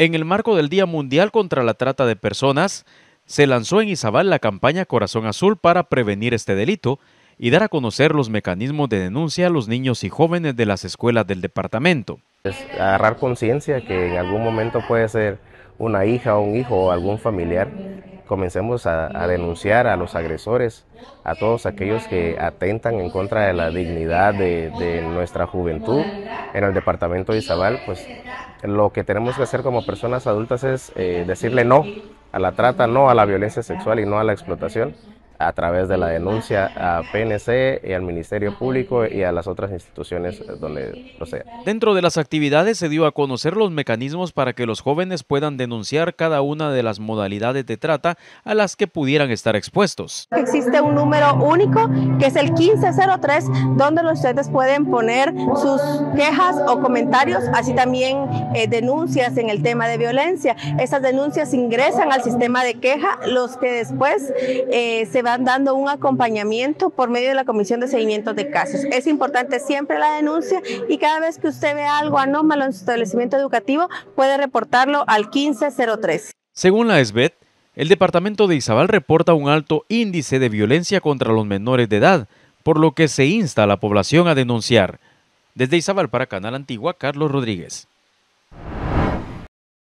En el marco del Día Mundial contra la Trata de Personas, se lanzó en Izabal la campaña Corazón Azul para prevenir este delito y dar a conocer los mecanismos de denuncia a los niños y jóvenes de las escuelas del departamento. Es agarrar conciencia que en algún momento puede ser una hija o un hijo o algún familiar comencemos a, denunciar a los agresores, a todos aquellos que atentan en contra de la dignidad de, nuestra juventud en el departamento de Izabal, pues lo que tenemos que hacer como personas adultas es eh, decirle no a la trata, no a la violencia sexual y no a la explotación a través de la denuncia a PNC y al Ministerio Público y a las otras instituciones donde proceda. sea. Dentro de las actividades se dio a conocer los mecanismos para que los jóvenes puedan denunciar cada una de las modalidades de trata a las que pudieran estar expuestos. Existe un número único que es el 1503 donde los estudiantes pueden poner sus quejas o comentarios, así también eh, denuncias en el tema de violencia. Esas denuncias ingresan al sistema de queja, los que después eh, se van están dando un acompañamiento por medio de la Comisión de Seguimiento de Casos. Es importante siempre la denuncia y cada vez que usted ve algo anómalo en su establecimiento educativo puede reportarlo al 1503. Según la SBET, el departamento de Izabal reporta un alto índice de violencia contra los menores de edad, por lo que se insta a la población a denunciar. Desde Izabal para Canal Antigua, Carlos Rodríguez.